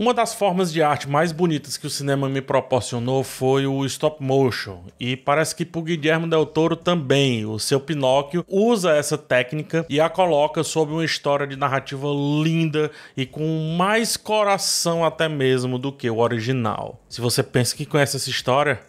Uma das formas de arte mais bonitas que o cinema me proporcionou foi o stop motion, e parece que pro Guilherme Del Toro também. O seu Pinóquio usa essa técnica e a coloca sob uma história de narrativa linda e com mais coração até mesmo do que o original. Se você pensa que conhece essa história,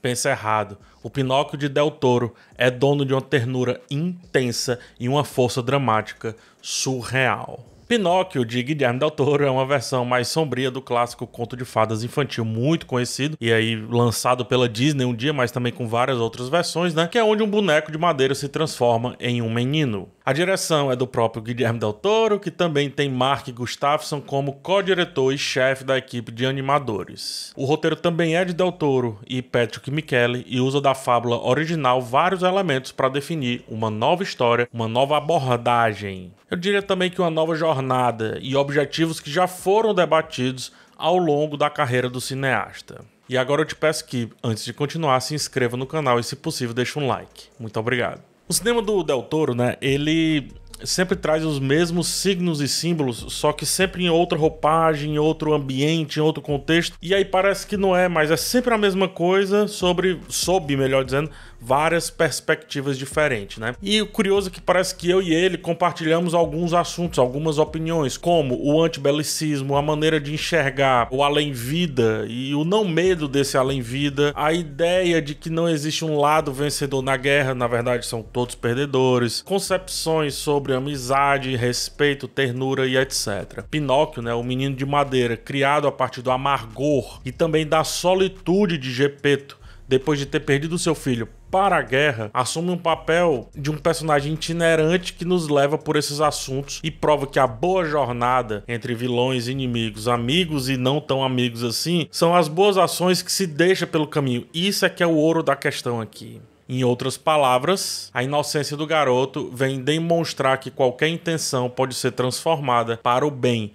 pensa errado. O Pinóquio de Del Toro é dono de uma ternura intensa e uma força dramática surreal. Pinóquio, de Guilherme Del Toro, é uma versão mais sombria do clássico conto de fadas infantil muito conhecido e aí lançado pela Disney um dia, mas também com várias outras versões, né? Que é onde um boneco de madeira se transforma em um menino. A direção é do próprio Guilherme Del Toro, que também tem Mark Gustafsson como co-diretor e chefe da equipe de animadores. O roteiro também é de Del Toro e Patrick Michele e usa da fábula original vários elementos para definir uma nova história, uma nova abordagem. Eu diria também que uma nova jornada e objetivos que já foram debatidos ao longo da carreira do cineasta. E agora eu te peço que, antes de continuar, se inscreva no canal e, se possível, deixe um like. Muito obrigado. O cinema do Del Toro, né? Ele sempre traz os mesmos signos e símbolos, só que sempre em outra roupagem, em outro ambiente, em outro contexto. E aí parece que não é, mas é sempre a mesma coisa sobre, sob, melhor dizendo, várias perspectivas diferentes, né? E o curioso é que parece que eu e ele compartilhamos alguns assuntos, algumas opiniões, como o antibelicismo, a maneira de enxergar o além-vida e o não medo desse além-vida, a ideia de que não existe um lado vencedor na guerra, na verdade são todos perdedores, concepções sobre amizade, respeito, ternura e etc. Pinóquio, né, o menino de madeira, criado a partir do amargor e também da solitude de Gepeto, depois de ter perdido seu filho para a guerra, assume um papel de um personagem itinerante que nos leva por esses assuntos e prova que a boa jornada entre vilões, inimigos, amigos e não tão amigos assim são as boas ações que se deixa pelo caminho. Isso é que é o ouro da questão aqui. Em outras palavras, a inocência do garoto vem demonstrar que qualquer intenção pode ser transformada para o bem,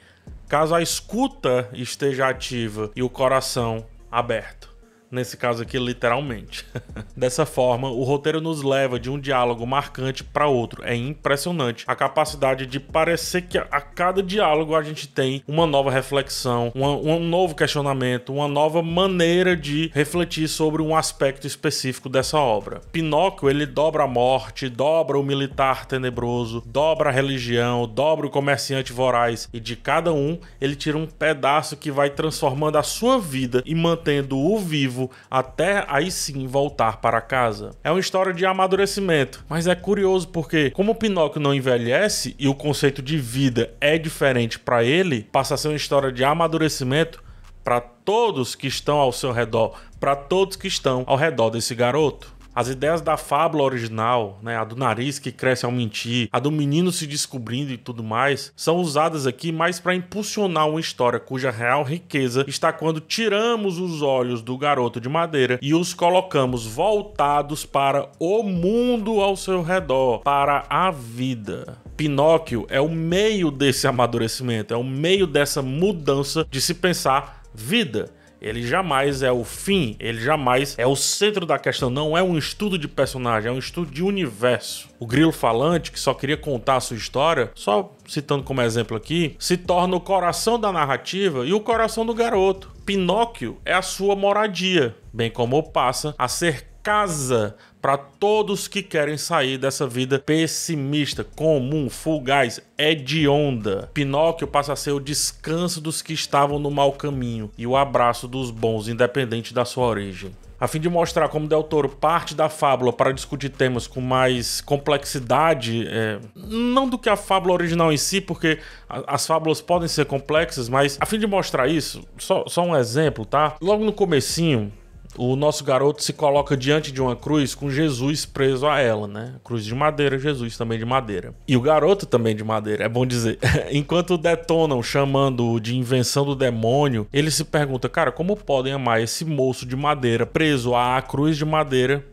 caso a escuta esteja ativa e o coração aberto nesse caso aqui literalmente. Dessa forma, o roteiro nos leva de um diálogo marcante para outro. É impressionante a capacidade de parecer que a cada diálogo a gente tem uma nova reflexão, uma, um novo questionamento, uma nova maneira de refletir sobre um aspecto específico dessa obra. Pinóquio ele dobra a morte, dobra o militar tenebroso, dobra a religião, dobra o comerciante voraz e de cada um ele tira um pedaço que vai transformando a sua vida e mantendo o vivo vivo até aí sim voltar para casa. É uma história de amadurecimento, mas é curioso porque, como o Pinóquio não envelhece e o conceito de vida é diferente para ele, passa a ser uma história de amadurecimento para todos que estão ao seu redor, para todos que estão ao redor desse garoto. As ideias da fábula original, né, a do nariz que cresce ao mentir, a do menino se descobrindo e tudo mais, são usadas aqui mais para impulsionar uma história cuja real riqueza está quando tiramos os olhos do garoto de madeira e os colocamos voltados para o mundo ao seu redor, para a vida. Pinóquio é o meio desse amadurecimento, é o meio dessa mudança de se pensar vida. Ele jamais é o fim, ele jamais é o centro da questão, não é um estudo de personagem, é um estudo de universo. O grilo falante, que só queria contar a sua história, só citando como exemplo aqui, se torna o coração da narrativa e o coração do garoto. Pinóquio é a sua moradia, bem como passa a ser casa para todos que querem sair dessa vida pessimista, comum, fugaz, hedionda. É Pinóquio passa a ser o descanso dos que estavam no mau caminho e o abraço dos bons, independente da sua origem. A fim de mostrar como Del Toro parte da fábula para discutir temas com mais complexidade, é, não do que a fábula original em si, porque a, as fábulas podem ser complexas, mas a fim de mostrar isso, só, só um exemplo, tá? Logo no comecinho, o nosso garoto se coloca diante de uma cruz com Jesus preso a ela, né? Cruz de madeira, Jesus também de madeira. E o garoto também de madeira, é bom dizer. Enquanto detonam chamando de invenção do demônio, ele se pergunta, cara, como podem amar esse moço de madeira preso à cruz de madeira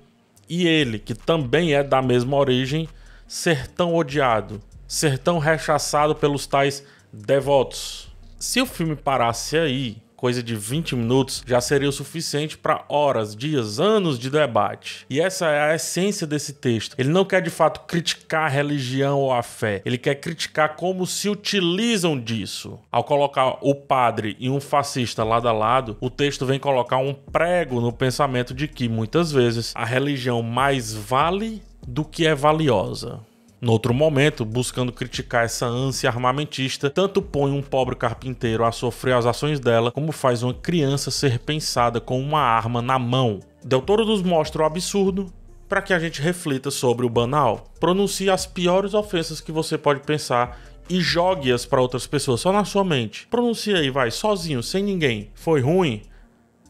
e ele, que também é da mesma origem, ser tão odiado, ser tão rechaçado pelos tais devotos? Se o filme parasse aí, coisa de 20 minutos já seria o suficiente para horas, dias, anos de debate. E essa é a essência desse texto. Ele não quer de fato criticar a religião ou a fé, ele quer criticar como se utilizam disso. Ao colocar o padre e um fascista lado a lado, o texto vem colocar um prego no pensamento de que muitas vezes a religião mais vale do que é valiosa. Noutro momento, buscando criticar essa ânsia armamentista, tanto põe um pobre carpinteiro a sofrer as ações dela, como faz uma criança ser pensada com uma arma na mão. Del Toro nos mostra o absurdo para que a gente reflita sobre o banal. Pronuncie as piores ofensas que você pode pensar e jogue-as para outras pessoas, só na sua mente. Pronuncia aí, vai, sozinho, sem ninguém. Foi ruim?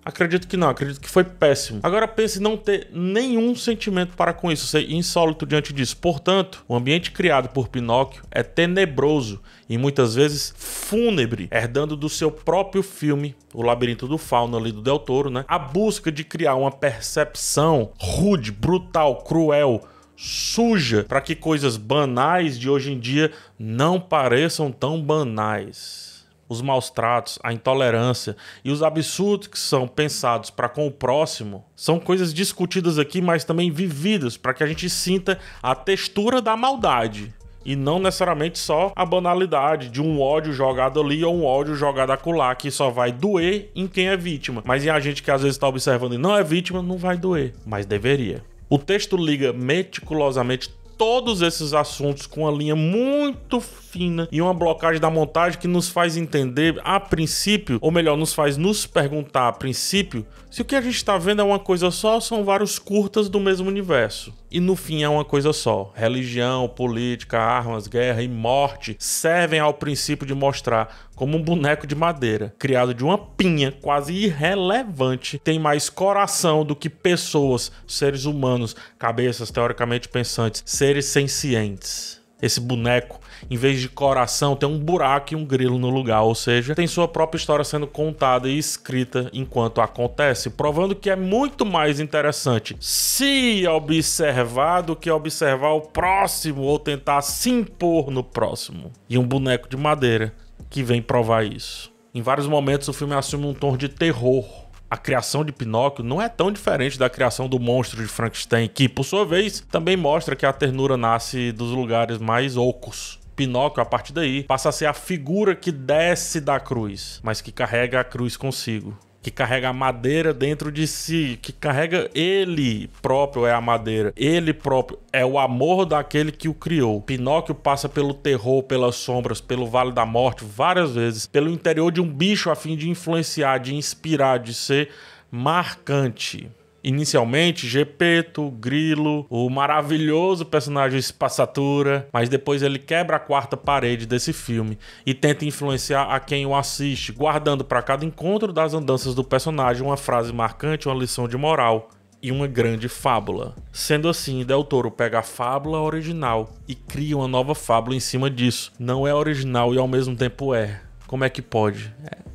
Acredito que não, acredito que foi péssimo. Agora pense em não ter nenhum sentimento para com isso, ser insólito diante disso. Portanto, o ambiente criado por Pinóquio é tenebroso e muitas vezes fúnebre, herdando do seu próprio filme, O Labirinto do Fauno ali do Del Toro, né? A busca de criar uma percepção rude, brutal, cruel, suja, para que coisas banais de hoje em dia não pareçam tão banais os maus tratos, a intolerância e os absurdos que são pensados para com o próximo são coisas discutidas aqui, mas também vividas para que a gente sinta a textura da maldade. E não necessariamente só a banalidade de um ódio jogado ali ou um ódio jogado acolá, que só vai doer em quem é vítima. Mas em a gente que às vezes está observando e não é vítima, não vai doer, mas deveria. O texto liga meticulosamente todos esses assuntos com uma linha muito fina e uma blocagem da montagem que nos faz entender a princípio, ou melhor, nos faz nos perguntar a princípio, se o que a gente está vendo é uma coisa só ou são vários curtas do mesmo universo. E no fim é uma coisa só. Religião, política, armas, guerra e morte servem ao princípio de mostrar como um boneco de madeira, criado de uma pinha quase irrelevante, tem mais coração do que pessoas, seres humanos, cabeças teoricamente pensantes, seres cientes. Esse boneco, em vez de coração, tem um buraco e um grilo no lugar, ou seja, tem sua própria história sendo contada e escrita enquanto acontece, provando que é muito mais interessante se observar do que observar o próximo ou tentar se impor no próximo. E um boneco de madeira que vem provar isso. Em vários momentos o filme assume um tom de terror, a criação de Pinóquio não é tão diferente da criação do monstro de Frankenstein, que, por sua vez, também mostra que a ternura nasce dos lugares mais ocos. Pinóquio, a partir daí, passa a ser a figura que desce da cruz, mas que carrega a cruz consigo que carrega a madeira dentro de si, que carrega ele próprio é a madeira, ele próprio é o amor daquele que o criou. Pinóquio passa pelo terror, pelas sombras, pelo vale da morte várias vezes, pelo interior de um bicho a fim de influenciar, de inspirar, de ser marcante. Inicialmente, Gepeto, Grilo, o maravilhoso personagem Espaçatura, mas depois ele quebra a quarta parede desse filme e tenta influenciar a quem o assiste, guardando para cada encontro das andanças do personagem uma frase marcante, uma lição de moral e uma grande fábula. Sendo assim, Del Toro pega a fábula original e cria uma nova fábula em cima disso. Não é original e ao mesmo tempo é. Como é que pode? É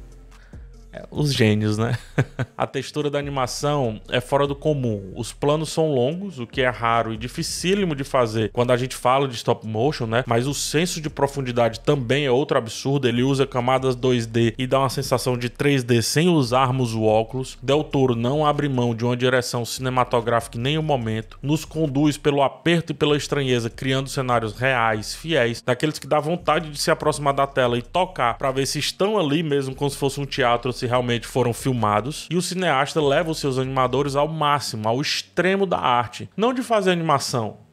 é, os gênios, né? a textura da animação é fora do comum. Os planos são longos, o que é raro e dificílimo de fazer quando a gente fala de stop motion, né? Mas o senso de profundidade também é outro absurdo. Ele usa camadas 2D e dá uma sensação de 3D sem usarmos o óculos. Del Toro não abre mão de uma direção cinematográfica em nenhum momento. Nos conduz pelo aperto e pela estranheza, criando cenários reais, fiéis, daqueles que dá vontade de se aproximar da tela e tocar para ver se estão ali mesmo como se fosse um teatro se realmente foram filmados, e o cineasta leva os seus animadores ao máximo, ao extremo da arte, não de fazer animação,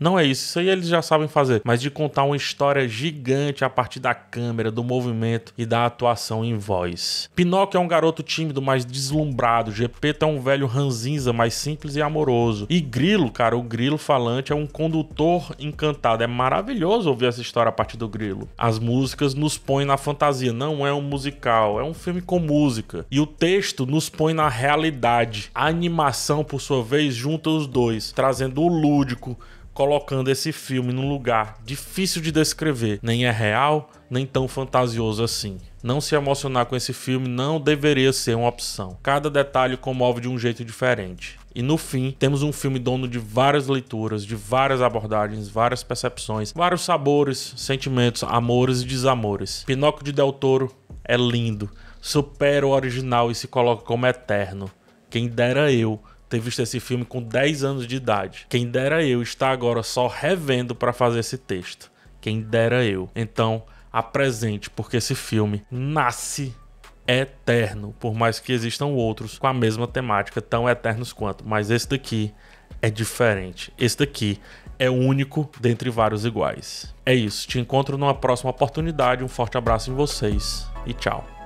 não é isso, isso aí eles já sabem fazer. Mas de contar uma história gigante a partir da câmera, do movimento e da atuação em voz. Pinóquio é um garoto tímido, mas deslumbrado. Gepeto tá é um velho ranzinza, mais simples e amoroso. E Grilo, cara, o Grilo falante é um condutor encantado. É maravilhoso ouvir essa história a partir do Grilo. As músicas nos põem na fantasia, não é um musical, é um filme com música. E o texto nos põe na realidade. A animação, por sua vez, junta os dois, trazendo o lúdico, colocando esse filme num lugar difícil de descrever, nem é real, nem tão fantasioso assim. Não se emocionar com esse filme não deveria ser uma opção. Cada detalhe comove de um jeito diferente. E no fim, temos um filme dono de várias leituras, de várias abordagens, várias percepções, vários sabores, sentimentos, amores e desamores. Pinóquio de Del Toro é lindo, supera o original e se coloca como eterno. Quem dera eu ter visto esse filme com 10 anos de idade. Quem dera eu estar agora só revendo para fazer esse texto. Quem dera eu. Então, apresente, porque esse filme nasce eterno, por mais que existam outros com a mesma temática, tão eternos quanto, mas esse daqui é diferente. Esse daqui é único dentre vários iguais. É isso, te encontro numa próxima oportunidade, um forte abraço em vocês e tchau.